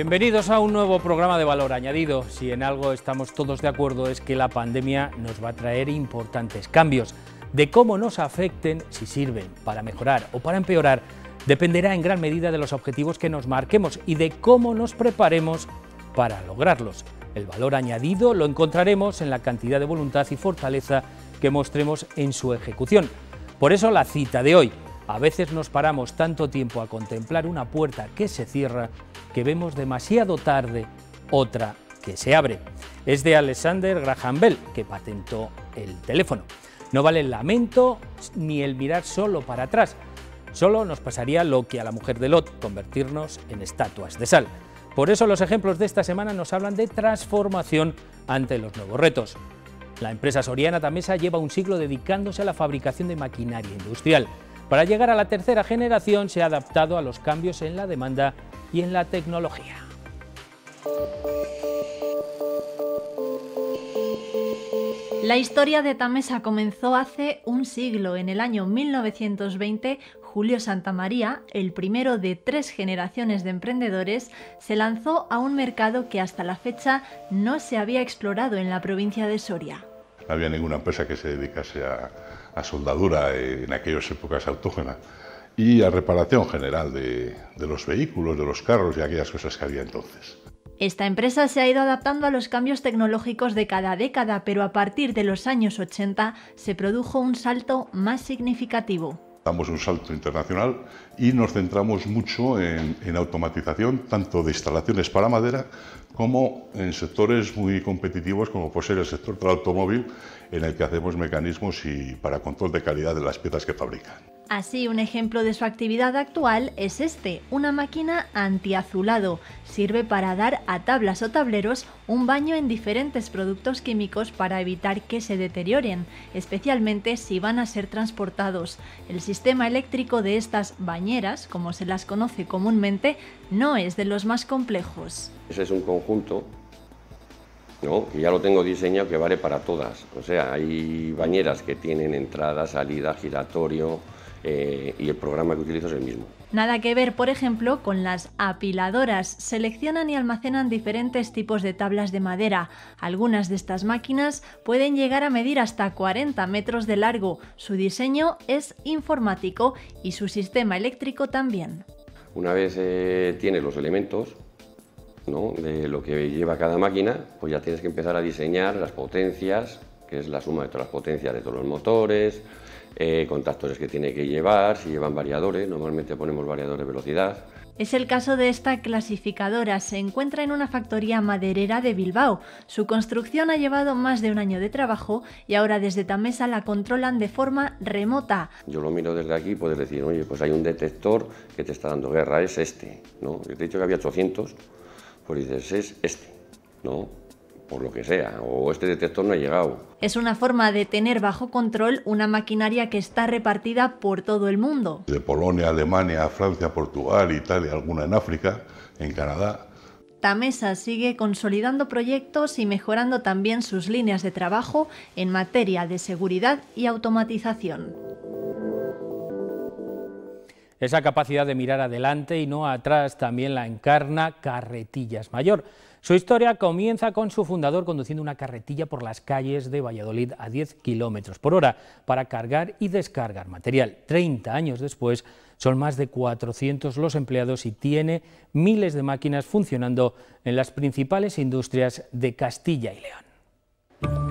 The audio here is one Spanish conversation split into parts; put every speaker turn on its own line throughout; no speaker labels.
Bienvenidos a un nuevo programa de valor añadido. Si en algo estamos todos de acuerdo es que la pandemia nos va a traer importantes cambios. De cómo nos afecten, si sirven para mejorar o para empeorar, dependerá en gran medida de los objetivos que nos marquemos y de cómo nos preparemos para lograrlos. El valor añadido lo encontraremos en la cantidad de voluntad y fortaleza que mostremos en su ejecución. Por eso la cita de hoy, a veces nos paramos tanto tiempo a contemplar una puerta que se cierra que vemos demasiado tarde otra que se abre. Es de Alexander Graham Bell, que patentó el teléfono. No vale el lamento ni el mirar solo para atrás. Solo nos pasaría lo que a la mujer de Lot, convertirnos en estatuas de sal. Por eso los ejemplos de esta semana nos hablan de transformación ante los nuevos retos. La empresa soriana Tamesa lleva un siglo dedicándose a la fabricación de maquinaria industrial. Para llegar a la tercera generación se ha adaptado a los cambios en la demanda y en la tecnología.
La historia de Tamesa comenzó hace un siglo, en el año 1920, Julio Santamaría, el primero de tres generaciones de emprendedores, se lanzó a un mercado que hasta la fecha no se había explorado en la provincia de Soria.
No había ninguna empresa que se dedicase a, a soldadura en aquellas épocas autógenas y a reparación general de, los vehículos, de los carros y aquellas cosas que había entonces.
Esta empresa se ha ido adaptando a los cambios tecnológicos de cada década, pero a partir de los años 80 se produjo un salto más significativo.
Damos un salto internacional y nos centramos mucho en, en automatización, tanto de instalaciones para madera como en sectores muy competitivos como puede ser el sector del automóvil en el que hacemos mecanismos y para control de calidad de las piezas que fabrican.
Así, un ejemplo de su actividad actual es este, una máquina antiazulado. Sirve para dar a tablas o tableros un baño en diferentes productos químicos para evitar que se deterioren, especialmente si van a ser transportados. El sistema eléctrico de estas bañeras, como se las conoce comúnmente, no es de los más complejos.
Ese es un conjunto ¿no? ya lo tengo diseñado que vale para todas. O sea, hay bañeras que tienen entrada, salida, giratorio eh, y el programa que utilizo es el mismo.
Nada que ver, por ejemplo, con las apiladoras. Seleccionan y almacenan diferentes tipos de tablas de madera. Algunas de estas máquinas pueden llegar a medir hasta 40 metros de largo. Su diseño es informático y su sistema eléctrico también.
Una vez eh, tiene los elementos, de lo que lleva cada máquina, pues ya tienes que empezar a diseñar las potencias, que es la suma de todas las potencias de todos los motores, eh, contactores que tiene que llevar, si llevan variadores, normalmente ponemos variadores de velocidad.
Es el caso de esta clasificadora. Se encuentra en una factoría maderera de Bilbao. Su construcción ha llevado más de un año de trabajo y ahora desde Tamesa la controlan de forma remota.
Yo lo miro desde aquí y puedes decir, oye, pues hay un detector que te está dando guerra, es este. he dicho que había 800 es este, Por lo que sea, o este detector no ha llegado.
Es una forma de tener bajo control una maquinaria que está repartida por todo el mundo.
De Polonia, Alemania, Francia, Portugal, Italia, alguna en África, en Canadá.
Tamesa sigue consolidando proyectos y mejorando también sus líneas de trabajo en materia de seguridad y automatización.
Esa capacidad de mirar adelante y no atrás también la encarna Carretillas Mayor. Su historia comienza con su fundador conduciendo una carretilla por las calles de Valladolid a 10 kilómetros por hora para cargar y descargar material. 30 años después, son más de 400 los empleados y tiene miles de máquinas funcionando en las principales industrias de Castilla y León.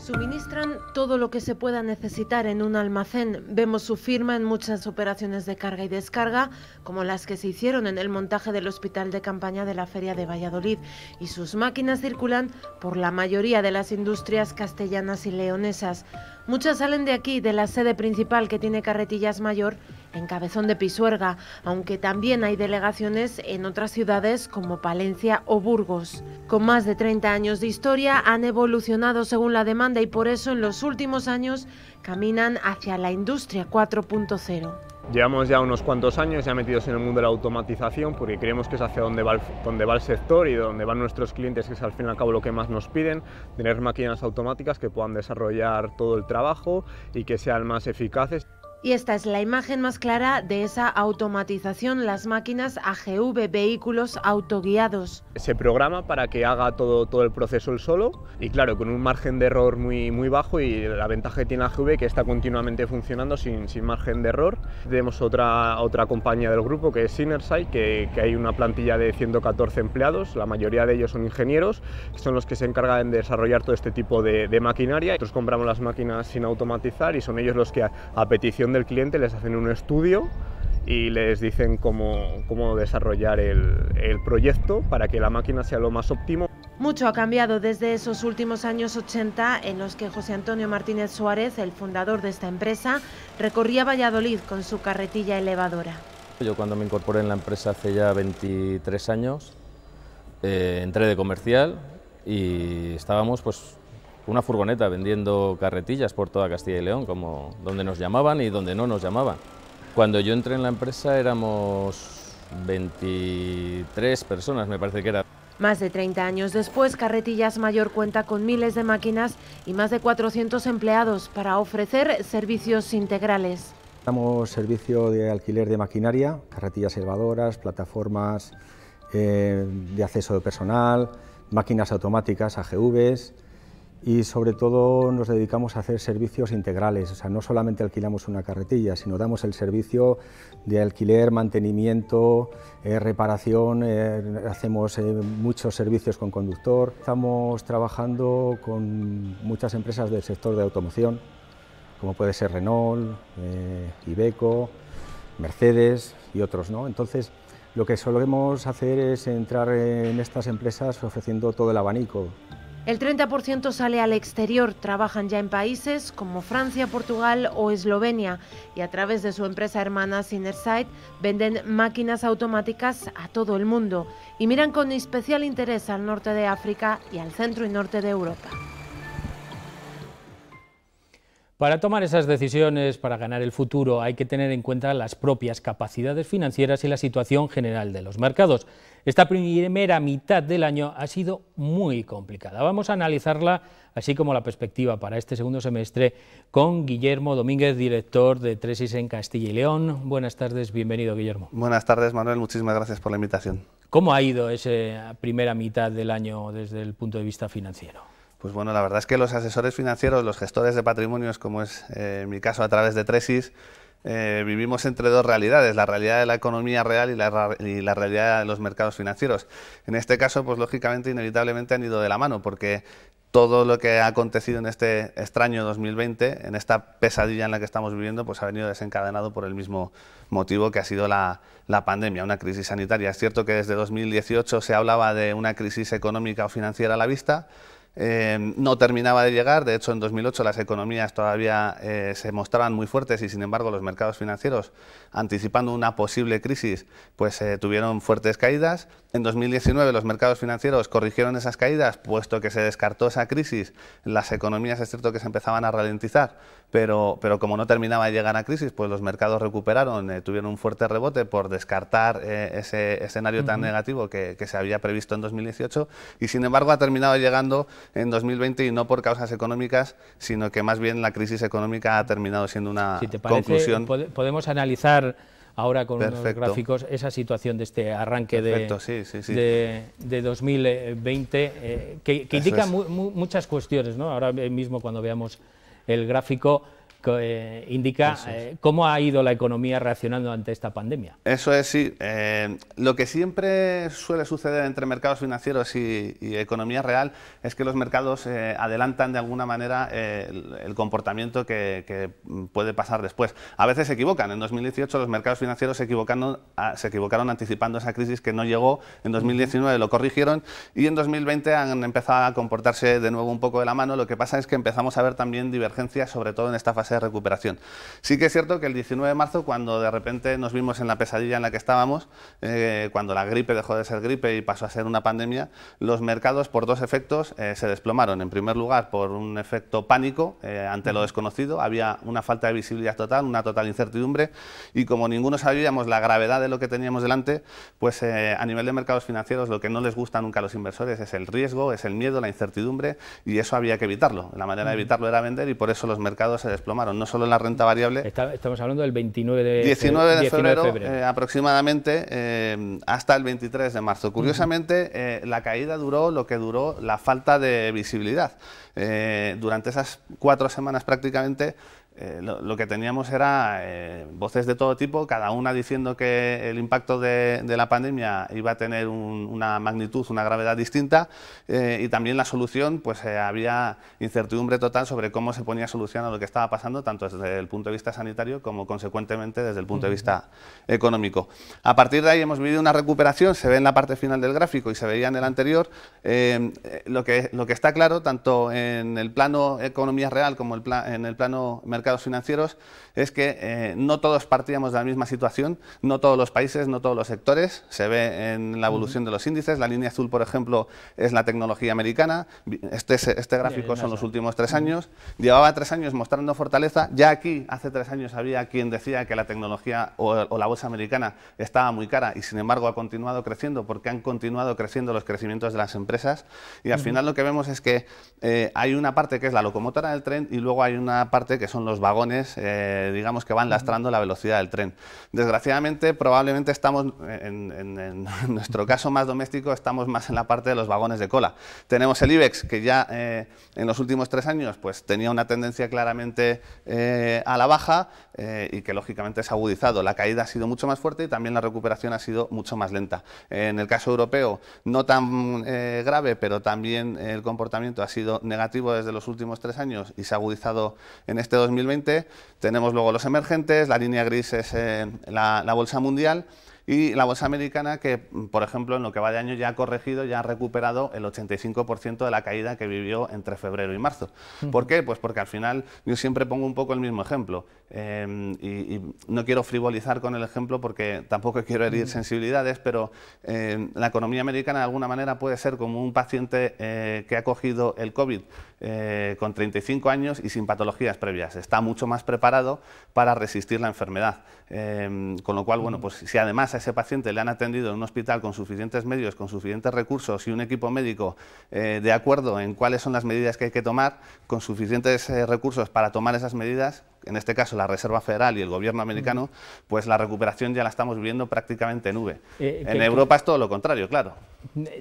Suministran todo lo que se pueda necesitar en un almacén. Vemos su firma en muchas operaciones de carga y descarga, como las que se hicieron en el montaje del hospital de campaña de la Feria de Valladolid, y sus máquinas circulan por la mayoría de las industrias castellanas y leonesas. Muchas salen de aquí, de la sede principal que tiene Carretillas Mayor, en Cabezón de Pisuerga, aunque también hay delegaciones en otras ciudades como Palencia o Burgos. Con más de 30 años de historia han evolucionado según la demanda y por eso en los últimos años caminan hacia la industria 4.0.
Llevamos ya unos cuantos años ya metidos en el mundo de la automatización porque creemos que es hacia donde va, el, donde va el sector y donde van nuestros clientes, que es al fin y al cabo lo que más nos piden, tener máquinas automáticas que puedan desarrollar todo el trabajo y que sean más eficaces.
Y esta es la imagen más clara de esa automatización, las máquinas AGV, vehículos autoguiados.
Se programa para que haga todo, todo el proceso él solo y claro, con un margen de error muy, muy bajo y la ventaja que tiene AGV AGV que está continuamente funcionando sin, margen de error. Tenemos otra, otra compañía del grupo que es sinerside que, hay una plantilla de 114 empleados, la mayoría de ellos son ingenieros, son los que se encargan de desarrollar todo este tipo de, maquinaria. Nosotros compramos las máquinas sin automatizar y son ellos los que a petición del cliente les hacen un estudio y les dicen cómo, cómo desarrollar el, el, proyecto para que la máquina sea lo más óptimo.
Mucho ha cambiado desde esos últimos años 80 en los que José Antonio Martínez Suárez, el fundador de esta empresa, recorría Valladolid con su carretilla elevadora.
Yo cuando me incorporé en la empresa hace ya 23 años, eh, entré de comercial y estábamos pues una furgoneta vendiendo carretillas por toda Castilla y León, como donde nos llamaban y donde no nos llamaban. Cuando yo entré en la empresa éramos 23 personas, me parece que era.
Más de 30 años después, Carretillas Mayor cuenta con miles de máquinas y más de 400 empleados para ofrecer servicios integrales.
Damos servicio de alquiler de maquinaria, carretillas elevadoras, plataformas eh, de acceso de personal, máquinas automáticas, AGVs, y sobre todo nos dedicamos a hacer servicios integrales, o sea, no solamente alquilamos una carretilla, sino damos el servicio de alquiler, mantenimiento, eh, reparación, eh, hacemos eh, muchos servicios con conductor. Estamos trabajando con muchas empresas del sector de automoción, como puede ser Renault, Ibeco, Mercedes y otros, ¿no? Entonces, lo que solemos hacer es entrar en estas empresas ofreciendo todo el abanico,
el 30% sale al exterior, trabajan ya en países como Francia, Portugal o Eslovenia y a través de su empresa hermana Sinersight venden máquinas automáticas a todo el mundo y miran con especial interés al norte de África y al centro y norte de Europa.
Para tomar esas decisiones, para ganar el futuro, hay que tener en cuenta las propias capacidades financieras y la situación general de los mercados. Esta primera mitad del año ha sido muy complicada. Vamos a analizarla, así como la perspectiva para este segundo semestre, con Guillermo Domínguez, director de Tresis en Castilla y León. Buenas tardes, bienvenido, Guillermo.
Buenas tardes, Manuel. Muchísimas gracias por la invitación.
¿Cómo ha ido esa primera mitad del año desde el punto de vista
financiero? Pues bueno, la verdad es que los asesores financieros, los gestores de patrimonios, como es eh, en mi caso a través de Tresis, eh, vivimos entre dos realidades, la realidad de la economía real y la, realidad de los mercados financieros. En este caso, pues lógicamente, inevitablemente han ido de la mano, porque todo lo que ha acontecido en este extraño 2020, en esta pesadilla en la que estamos viviendo, pues ha venido desencadenado por el mismo motivo que ha sido la, la pandemia, una crisis sanitaria. Es cierto que desde 2018 se hablaba de una crisis económica o financiera a la vista, Em, no terminaba de llegar. De hecho, en 2008 las economías todavía eh, se mostraban muy fuertes y, sin embargo, los mercados financieros, anticipando una posible crisis, pues eh, tuvieron fuertes caídas. En 2019 los mercados financieros corrigieron esas caídas, puesto que se descartó esa crisis. Las economías es cierto que se empezaban a ralentizar, pero, pero como no terminaba de llegar a crisis, pues los mercados recuperaron, eh, tuvieron un fuerte rebote por descartar eh, ese escenario tan negativo que, se había previsto en 2018 y sin embargo ha terminado llegando en 2020 y no por causas económicas, sino que más bien la crisis económica ha terminado siendo una conclusión.
podemos analizar ahora con los gráficos esa situación de este arranque de, De, 2020, eh, que, indica muchas cuestiones, ¿no? ahora mismo cuando veamos el gráfico. Eh, indica eh, cómo ha ido la economía reaccionando ante esta pandemia.
Eso es, sí. Eh, lo que siempre suele suceder entre mercados financieros y, economía real es que los mercados adelantan de alguna manera el, comportamiento que, puede pasar después. A veces se equivocan. En 2018 los mercados financieros se equivocaron, se equivocaron anticipando esa crisis que no llegó. En 2019 lo corrigieron y en 2020 han empezado a comportarse de nuevo un poco de la mano. Lo que pasa es que empezamos a ver también divergencias, sobre todo en esta fase de recuperación. Sí que es cierto que el 19 de marzo, cuando de repente nos vimos en la pesadilla en la que estábamos, eh, cuando la gripe dejó de ser gripe y pasó a ser una pandemia, los mercados por dos efectos eh, se desplomaron. En primer lugar, por un efecto pánico eh, ante lo desconocido, había una falta de visibilidad total, una total incertidumbre y como ninguno sabíamos la gravedad de lo que teníamos delante, pues a nivel de mercados financieros lo que no les gusta nunca a los inversores es el riesgo, es el miedo, la incertidumbre y eso había que evitarlo. La manera de evitarlo era vender y por eso los mercados se desplomaron no solo la renta variable. estamos hablando del 29 de, 19 19 de febrero. Eh, aproximadamente eh, hasta el 23 de marzo. Curiosamente, eh, la caída duró lo que duró la falta de visibilidad. durante esas cuatro semanas prácticamente eh, lo, que teníamos era eh, voces de todo tipo, cada una diciendo que el impacto de, la pandemia iba a tener una magnitud, una gravedad distinta eh, y también la solución, pues había incertidumbre total sobre cómo se ponía solución a lo que estaba pasando, tanto desde el punto de vista sanitario como consecuentemente desde el punto de vista económico. A partir de ahí hemos vivido una recuperación, se ve en la parte final del gráfico y se veía en el anterior, lo, que, lo que está claro tanto en el plano economía real como en el plano mercado financieros es que eh, no todos partíamos de la misma situación, no todos los países, no todos los sectores. Se ve en la evolución de los índices. La línea azul, por ejemplo, es la tecnología americana. Este, este gráfico son los últimos tres años. Llevaba tres años mostrando fortaleza. Ya aquí, hace tres años, había quien decía que la tecnología o, la bolsa americana estaba muy cara y, sin embargo, ha continuado creciendo porque han continuado creciendo los crecimientos de las empresas. Y al final lo que vemos es que eh, hay una parte que es la locomotora del tren y luego hay una parte que son los los vagones, eh, digamos que van lastrando la velocidad del tren. Desgraciadamente, probablemente estamos, en, nuestro caso más doméstico, estamos más en la parte de los vagones de cola. Tenemos el IBEX, que ya eh, en los últimos tres años pues, tenía una tendencia claramente eh, a la baja y que lógicamente se ha agudizado. La caída ha sido mucho más fuerte y también la recuperación ha sido mucho más lenta. en el caso europeo, no tan grave, pero también el comportamiento ha sido negativo desde los últimos tres años y se ha agudizado en este 2020 2020 tenemos luego los emergentes, la línea gris es eh, la, bolsa mundial y la bolsa americana que, por ejemplo, en lo que va de año ya ha corregido, ya ha recuperado el 85% de la caída que vivió entre febrero y marzo. ¿Por qué? Pues porque al final yo siempre pongo un poco el mismo ejemplo eh, y, no quiero frivolizar con el ejemplo porque tampoco quiero herir sensibilidades, pero eh, la economía americana de alguna manera puede ser como un paciente que ha cogido el COVID eh, con 35 años y sin patologías previas. Está mucho más preparado para resistir la enfermedad. Em, con lo cual, bueno, pues si además a ese paciente le han atendido en un hospital con suficientes medios, con suficientes recursos y un equipo médico eh, de acuerdo en cuáles son las medidas que hay que tomar, con suficientes eh, recursos para tomar esas medidas, en este caso la Reserva Federal y el gobierno americano, pues la recuperación ya la estamos viviendo prácticamente en V.
Eh, en Europa
es todo lo contrario, claro.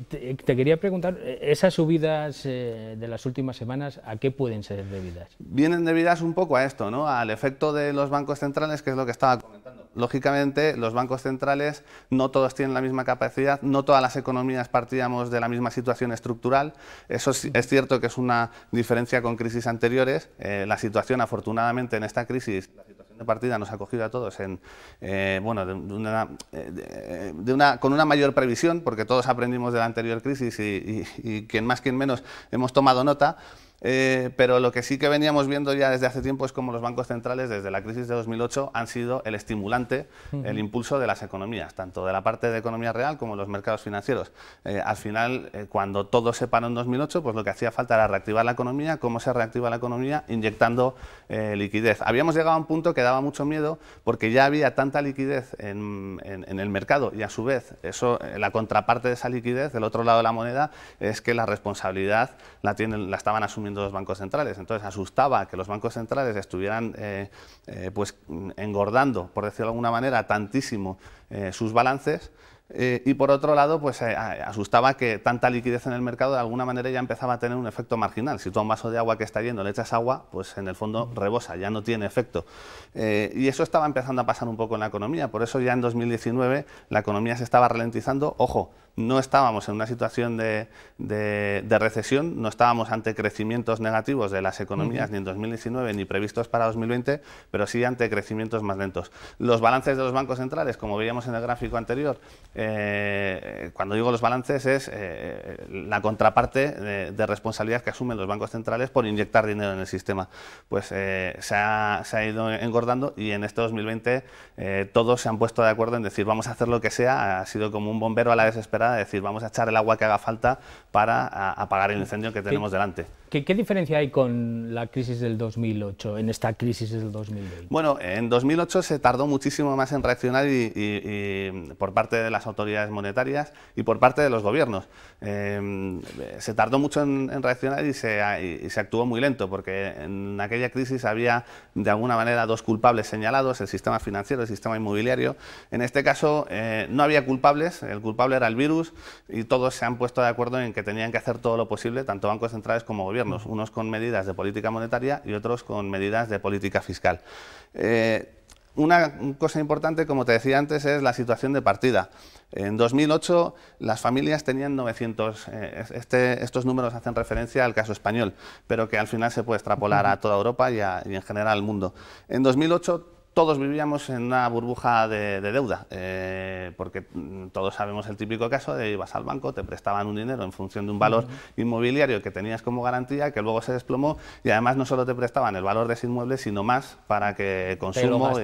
Te, quería preguntar, esas subidas eh, de las últimas semanas, ¿a qué pueden ser debidas?
Vienen debidas un poco a esto, ¿no? Al efecto de los bancos centrales, que es lo que estaba comentando lógicamente, los bancos centrales no todos tienen la misma capacidad, no todas las economías partíamos de la misma situación estructural. Eso es, cierto que es una diferencia con crisis anteriores. Eh, la situación, afortunadamente, en esta crisis, la situación de partida nos ha cogido a todos bueno, con una mayor previsión, porque todos aprendimos de la anterior crisis y quien más, quien menos, hemos tomado nota. Eh, pero lo que sí que veníamos viendo ya desde hace tiempo es como los bancos centrales desde la crisis de 2008 han sido el estimulante, el impulso de las economías, tanto de la parte de economía real como los mercados financieros. Eh, al final, eh, cuando todo se paró en 2008, pues lo que hacía falta era reactivar la economía. ¿Cómo se reactiva la economía? Inyectando liquidez. Habíamos llegado a un punto que daba mucho miedo porque ya había tanta liquidez en, el mercado y a su vez eso, la contraparte de esa liquidez, del otro lado de la moneda, es que la responsabilidad la estaban asumiendo los bancos centrales. Entonces asustaba que los bancos centrales estuvieran eh, eh, pues, engordando, por decirlo de alguna manera, tantísimo eh, sus balances. y por otro lado, pues asustaba que tanta liquidez en el mercado de alguna manera ya empezaba a tener un efecto marginal. Si tú un vaso de agua que está yendo le echas agua, pues en el fondo rebosa, ya no tiene efecto. y eso estaba empezando a pasar un poco en la economía. Por eso ya en 2019 la economía se estaba ralentizando. Ojo, no estábamos en una situación de, recesión, no estábamos ante crecimientos negativos de las economías ni en 2019 ni previstos para 2020, pero sí ante crecimientos más lentos. Los balances de los bancos centrales, como veíamos en el gráfico anterior, eh, cuando digo los balances es eh, la contraparte de, responsabilidades... responsabilidad que asumen los bancos centrales por inyectar dinero en el sistema. Pues eh, se, ha, se, ha, ido engordando y en este 2020 todos se han puesto de acuerdo en decir vamos a hacer lo que sea, ha sido como un bombero a la desesperada decir vamos a echar el agua que haga falta para apagar el incendio que tenemos delante. ¿qué, diferencia hay con
la crisis del 2008, en esta crisis del 2020?
Bueno, en 2008 se tardó muchísimo más en reaccionar y, por parte de las autoridades monetarias y por parte de los gobiernos. Em, se tardó mucho en, reaccionar y se, actuó muy lento, porque en aquella crisis había de alguna manera dos culpables señalados, el sistema financiero, el sistema inmobiliario. En este caso eh, no había culpables, el culpable era el y todos se han puesto de acuerdo en que tenían que hacer todo lo posible, tanto bancos centrales como gobiernos, unos con medidas de política monetaria y otros con medidas de política fiscal. Eh, una cosa importante, como te decía antes, es la situación de partida. En 2008 las familias tenían 900, eh, este, estos números hacen referencia al caso español, pero que al final se puede extrapolar a toda Europa y, y en general al mundo. En 2008 todos vivíamos en una burbuja de, deuda, eh, porque mm, todos sabemos el típico caso de ibas al banco, te prestaban un dinero en función de un valor inmobiliario que tenías como garantía, que luego se desplomó y además no solo te prestaban el valor de ese inmueble, sino más para que consumo y,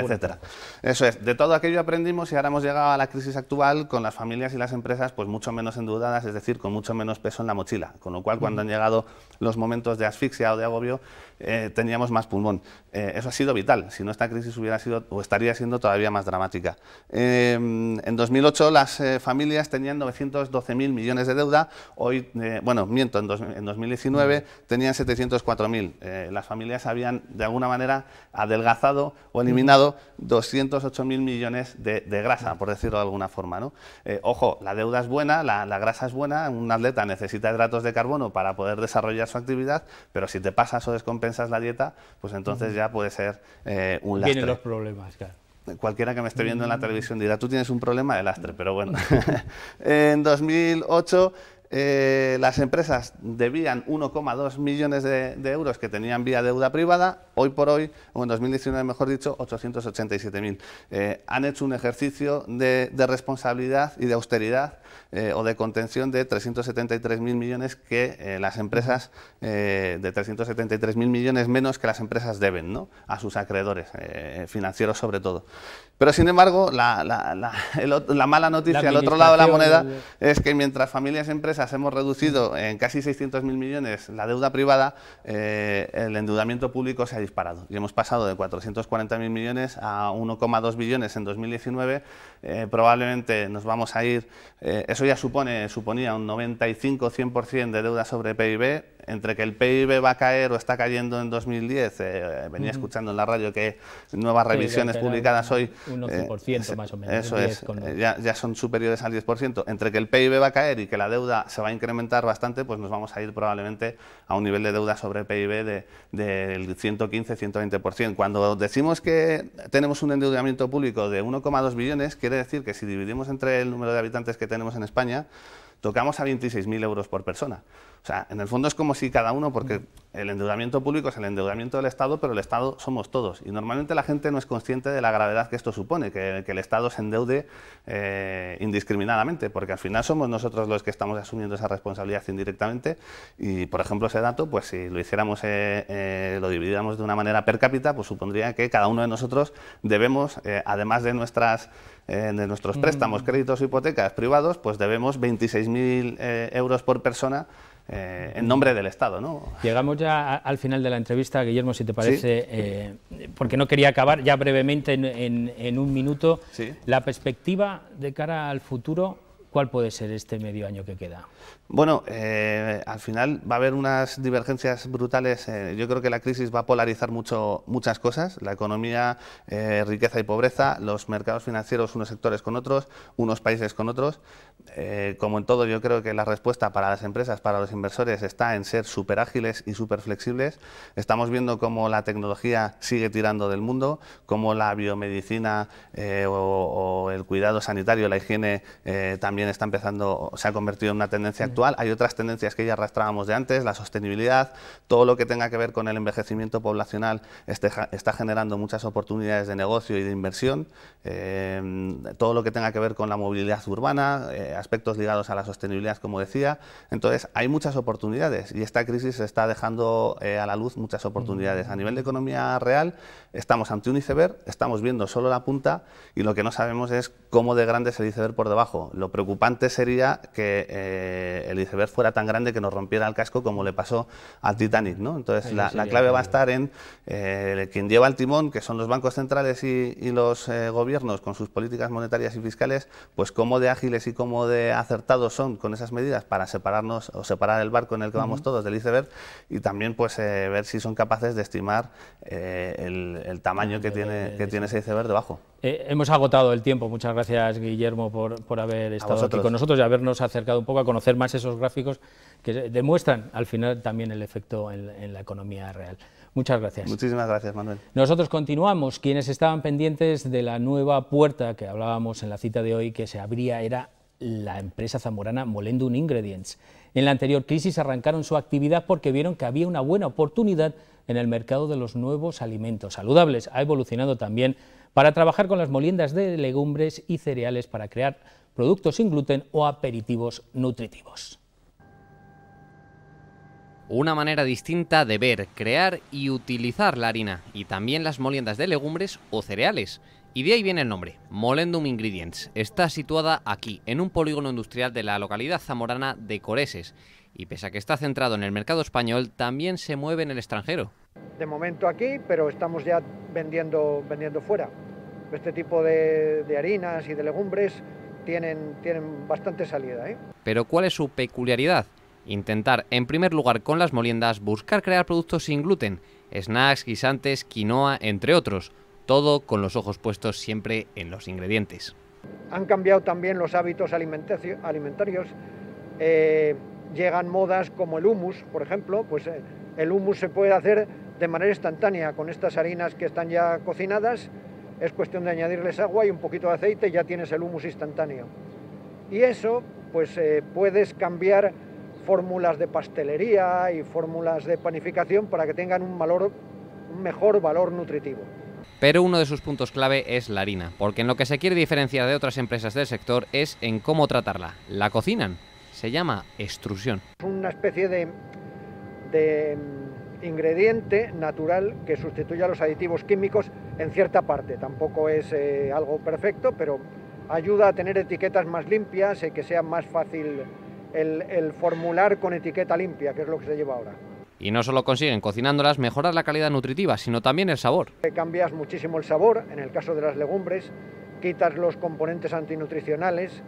etcétera. Eso es, de todo aquello aprendimos y ahora hemos llegado a la crisis actual con las familias y las empresas pues mucho menos endeudadas, es decir, con mucho menos peso en la mochila, con lo cual cuando han llegado los momentos de asfixia o de agobio eh, teníamos más pulmón. Eh, eso ha sido vital si no esta crisis hubiera sido o estaría siendo todavía más dramática. Em, en 2008 las eh, familias tenían 912.000 millones de deuda, hoy, eh, bueno, miento, en, 2019 mm. tenían 704.000. Eh, las familias habían de alguna manera adelgazado o mm. eliminado 208.000 millones de, grasa, por decirlo de alguna forma. ¿no? ojo, la deuda es buena, la, grasa es buena, un atleta necesita hidratos de carbono para poder desarrollar su actividad, pero si te pasas o descompensas la dieta, pues entonces mm. ya puede ser... Vienen los problemas, claro. Cualquiera que me esté viendo en la mm. televisión dirá, tú tienes un problema de lastre, pero bueno. en 2008 eh, las empresas debían 1,2 millones de, euros que tenían vía deuda privada, hoy por hoy, o en 2019 mejor dicho, 887.000. Eh, han hecho un ejercicio de, responsabilidad y de austeridad eh, o de contención de 373.000 millones que las empresas, de 373.000 millones menos que las empresas deben ¿no? a sus acreedores, financieros sobre todo. Pero sin embargo, la, mala noticia al otro lado de la moneda eh, eh. es que mientras familias y empresas hemos reducido en casi 600.000 millones la deuda privada, eh, el endeudamiento público se ha disparado. Y hemos pasado de 440.000 millones a 1,2 billones en 2019. probablemente nos vamos a ir, eso ya supone, suponía un 95-100% de deuda sobre PIB, entre que el PIB va a caer o está cayendo en 2010, venía escuchando en la radio que nuevas revisiones publicadas hoy
un 11% eh, más
o menos. Eso es, ya, ya, son superiores al 10%. Entre que el PIB va a caer y que la deuda se va a incrementar bastante, pues nos vamos a ir probablemente a un nivel de deuda sobre PIB del de, del 115-120%. Cuando decimos que tenemos un endeudamiento público de 1,2 billones, quiere decir que si dividimos entre el número de habitantes que tenemos en España, tocamos a 26.000 euros por persona. O sea, en el fondo es como si cada uno, porque el endeudamiento público es el endeudamiento del Estado, pero el Estado somos todos. Y normalmente la gente no es consciente de la gravedad que esto supone, que, el Estado se endeude eh, indiscriminadamente, porque al final somos nosotros los que estamos asumiendo esa responsabilidad indirectamente. Y, por ejemplo, ese dato, pues si lo hiciéramos, eh, eh, lo dividiéramos de una manera per cápita, pues supondría que cada uno de nosotros debemos, además de nuestras de nuestros mm. préstamos, créditos, hipotecas privados, pues debemos 26.000 euros por persona eh, en nombre del Estado. ¿no?
Llegamos ya al final de la entrevista, Guillermo, si te parece, eh, porque no quería acabar ya brevemente en, un minuto. La perspectiva
de cara al
futuro, ¿cuál puede ser este medio año que queda?
Bueno, eh, al final va a haber unas divergencias brutales. Eh, yo creo que la crisis va a polarizar mucho, muchas cosas, la economía, eh, riqueza y pobreza, los mercados financieros, unos sectores con otros, unos países con otros. como en todo, yo creo que la respuesta para las empresas, para los inversores, está en ser súper ágiles y súper flexibles. Estamos viendo cómo la tecnología sigue tirando del mundo, cómo la biomedicina o, el cuidado sanitario, la higiene, también está empezando, se ha convertido en una tendencia actual hay otras tendencias que ya arrastrábamos de antes, la sostenibilidad, todo lo que tenga que ver con el envejecimiento poblacional este está generando muchas oportunidades de negocio y de inversión, eh, todo lo que tenga que ver con la movilidad urbana, eh, aspectos ligados a la sostenibilidad, como decía. Entonces, hay muchas oportunidades y esta crisis está dejando eh, a la luz muchas oportunidades. Mm. A nivel de economía real, estamos ante un iceberg, estamos viendo solo la punta y lo que no sabemos es cómo de grande es el iceberg por debajo. Lo preocupante sería que el iceberg fuera tan grande que nos rompiera el casco como le pasó al Titanic. ¿no? Entonces, la, clave va a estar en eh, quien lleva el timón, que son los bancos centrales y, los eh, gobiernos con sus políticas monetarias y fiscales, pues cómo de ágiles y cómo de acertados son con esas medidas para separarnos o separar el barco en el que vamos todos del iceberg y también pues eh, ver si son capaces de estimar el, el, tamaño que tiene, que tiene ese iceberg debajo.
Eh, hemos agotado el tiempo. Muchas gracias, Guillermo, por, haber estado aquí con nosotros y habernos acercado un poco a conocer más esos gráficos que demuestran al final también el efecto en, la economía real. Muchas gracias. Muchísimas gracias, Manuel. Nosotros continuamos. Quienes estaban pendientes de la nueva puerta que hablábamos en la cita de hoy que se abría era la empresa zamorana Molendum Ingredients. En la anterior crisis arrancaron su actividad porque vieron que había una buena oportunidad en el mercado de los nuevos alimentos saludables. Ha evolucionado también para trabajar con las moliendas de legumbres y cereales para crear productos sin gluten o aperitivos nutritivos.
Una manera distinta de ver, crear y utilizar la harina y también las moliendas de legumbres o cereales. Y de ahí viene el nombre, Molendum Ingredients. Está situada aquí, en un polígono industrial de la localidad zamorana de Coreses. Y pese a que está centrado en el mercado español, también se mueve en el extranjero.
De momento aquí, pero estamos ya vendiendo, vendiendo fuera. Este tipo de, harinas y de legumbres tienen, tienen bastante salida. ¿eh?
Pero ¿cuál es su peculiaridad? Intentar, en primer lugar, con las moliendas, buscar crear productos sin gluten, snacks, guisantes, quinoa, entre otros todo con los ojos puestos siempre en los ingredientes.
Han cambiado también los hábitos alimentarios. Eh, llegan modas como el humus, por ejemplo, pues eh, el humus se puede hacer de manera instantánea con estas harinas que están ya cocinadas. Es cuestión de añadirles agua y un poquito de aceite y ya tienes el humus instantáneo. Y eso, pues eh, puedes cambiar fórmulas de pastelería y fórmulas de panificación para que tengan un, valor, un mejor valor nutritivo
pero uno de sus puntos clave es la harina, porque en lo que se quiere diferenciar de otras empresas del sector es en cómo tratarla. La cocinan, se llama extrusión.
Es Una especie de, mm, ingrediente natural que sustituye a los aditivos químicos en cierta parte. Tampoco es eh, algo perfecto, pero ayuda a tener etiquetas más limpias y eh, que sea más fácil el formular con etiqueta limpia, que es lo que se lleva ahora.
Y no solo consiguen cocinándolas mejorar la calidad nutritiva, sino también el sabor.
Cambias muchísimo el sabor, en el caso de las legumbres, quitas los componentes antinutricionales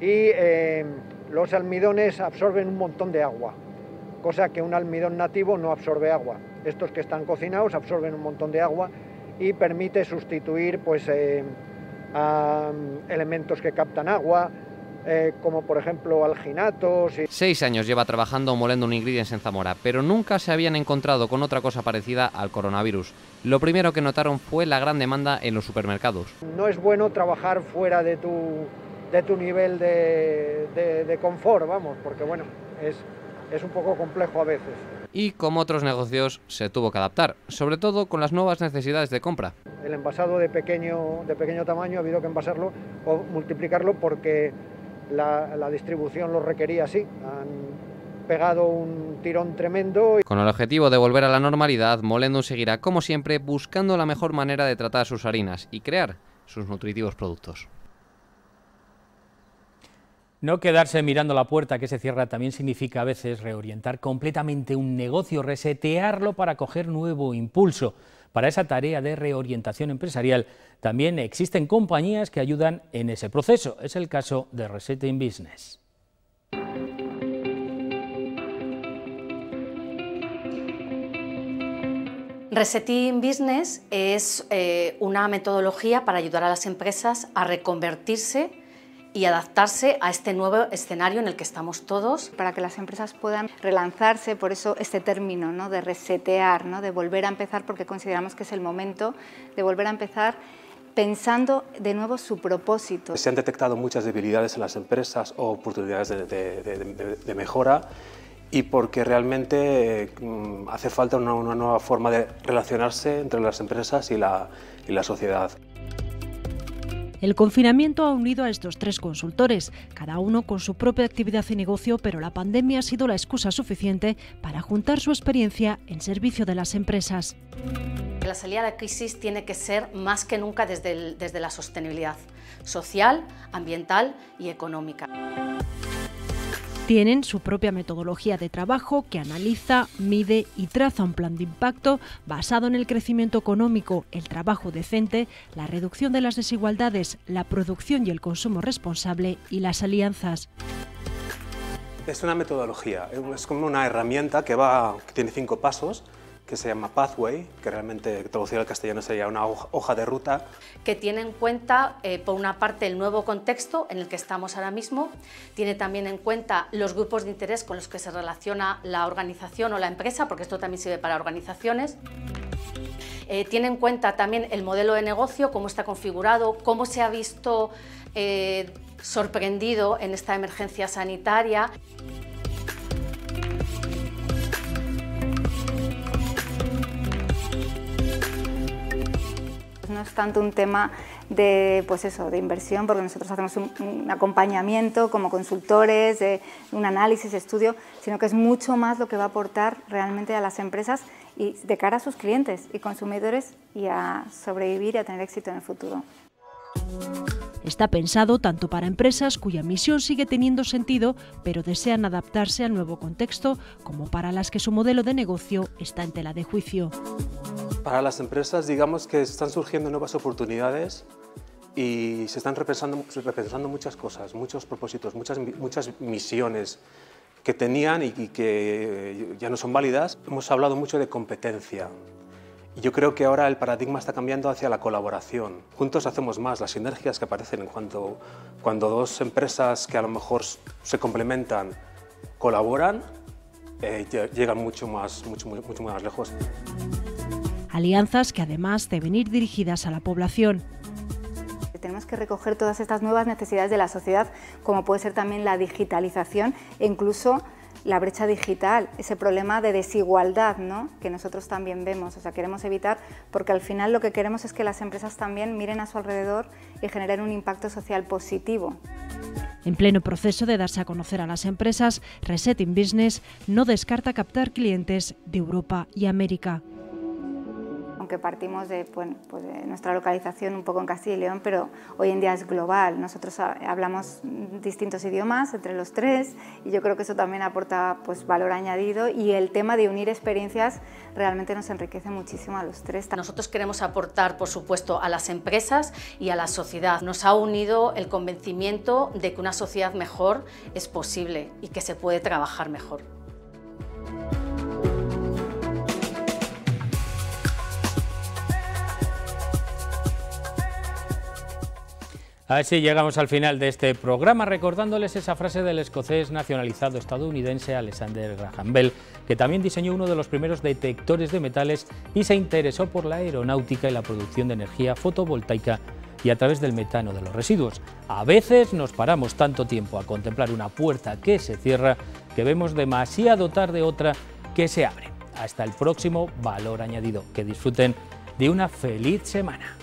y eh, los almidones absorben un montón de agua, cosa que un almidón nativo no absorbe agua. Estos que están cocinados absorben un montón de agua y permite sustituir pues, eh, mm, elementos que captan agua, eh, como por ejemplo alginatos.
Seis años lleva trabajando molendo un ingrediente en Zamora, pero nunca se habían encontrado con otra cosa parecida al coronavirus. Lo primero que notaron fue la gran demanda en los supermercados.
No es bueno trabajar fuera de tu, de tu nivel de, de, de confort, vamos, porque bueno, es, es un poco complejo a veces.
Y como otros negocios, se tuvo que adaptar, sobre todo con las nuevas necesidades de compra.
El envasado de pequeño, de pequeño tamaño ha habido que envasarlo o multiplicarlo porque la, distribución lo requería sí. Han pegado un tirón tremendo. Con
el objetivo de volver a la normalidad, Molendo seguirá, como siempre, buscando la mejor manera de tratar sus harinas y crear sus nutritivos productos.
No quedarse mirando la puerta que se cierra también significa a veces reorientar completamente un negocio, resetearlo para coger nuevo impulso para esa tarea de reorientación empresarial. También existen compañías que ayudan en ese proceso. Es el caso de Resetting Business.
Resetting Business es eh, una metodología para ayudar a las empresas a reconvertirse y adaptarse
a este nuevo escenario en el que estamos todos. Para que las empresas puedan relanzarse, por eso este término ¿no? de resetear, ¿no? de volver a empezar, porque consideramos que es el momento de volver a empezar pensando de nuevo su propósito. Se
han detectado muchas debilidades en las empresas o oportunidades de, mejora y porque realmente mm, hace falta una, nueva forma de relacionarse entre las empresas y la, y la sociedad.
El confinamiento ha unido a estos tres consultores, cada uno con su propia actividad y negocio, pero la pandemia ha sido la excusa suficiente para juntar su experiencia en servicio de las empresas.
La salida de la crisis tiene que ser más que nunca desde, desde la sostenibilidad social, ambiental y económica.
Tienen su propia metodología de trabajo que analiza, mide y traza un plan de impacto basado en el crecimiento económico, el trabajo decente, la reducción de las desigualdades, la producción y el consumo responsable y las alianzas.
Es una metodología, es como una herramienta que, va, que tiene cinco pasos que se llama Pathway, que realmente traducido al castellano sería una hoja de ruta.
Que tiene en cuenta, eh, por una parte, el nuevo contexto en el que estamos ahora mismo, tiene también en cuenta los grupos de interés con los que se relaciona la organización o la empresa, porque esto también sirve para organizaciones. Eh, tiene en cuenta también el modelo de negocio, cómo está configurado, cómo se ha visto eh, sorprendido en esta emergencia sanitaria.
no es tanto un tema de, pues eso, de inversión, porque nosotros hacemos un, acompañamiento como consultores, de un análisis, estudio, sino que es mucho más lo que va a aportar realmente a las empresas y de cara a sus clientes y consumidores y a sobrevivir y a tener éxito en el futuro.
Está pensado tanto para empresas cuya misión sigue teniendo sentido, pero desean adaptarse al nuevo contexto, como para las que su modelo de negocio está en tela de juicio.
Para las empresas, digamos que están surgiendo nuevas oportunidades y se están repensando, repensando muchas cosas, muchos propósitos, muchas, muchas misiones que tenían y, que ya no son válidas. Hemos hablado mucho de competencia. Y yo creo que ahora el paradigma está cambiando hacia la colaboración. Juntos hacemos más, las sinergias que aparecen en cuanto, cuando dos empresas que a lo mejor se complementan colaboran, eh, llegan mucho más, mucho, mucho, mucho más lejos
alianzas que además deben ir dirigidas a la población
tenemos que recoger todas estas nuevas necesidades de la sociedad, como puede ser también la digitalización e incluso la brecha digital, ese problema de desigualdad que nosotros también vemos, o sea, queremos evitar, porque al final lo que queremos es que las empresas también miren a su alrededor y generen un impacto social positivo.
En pleno proceso de darse a conocer a las empresas, Resetting Business no descarta captar clientes de Europa y América
aunque partimos de, pues, pues nuestra localización un poco en Castilla y León, pero hoy en día es global. Nosotros hablamos distintos idiomas entre los tres y yo creo que eso también aporta pues, valor añadido y el tema de unir experiencias realmente nos enriquece muchísimo a los tres. Nosotros queremos aportar, por
supuesto, a las empresas y a la sociedad. Nos ha unido el convencimiento de que una sociedad mejor es posible y que se puede trabajar mejor.
Así llegamos al final de este programa recordándoles esa frase del escocés nacionalizado estadounidense Alexander Graham Bell, que también diseñó uno de los primeros detectores de metales y se interesó por la aeronáutica y la producción de energía fotovoltaica y a través del metano de los residuos. A veces nos paramos tanto tiempo a contemplar una puerta que se cierra que vemos demasiado tarde otra que se abre. Hasta el próximo valor añadido. Que disfruten de una feliz semana.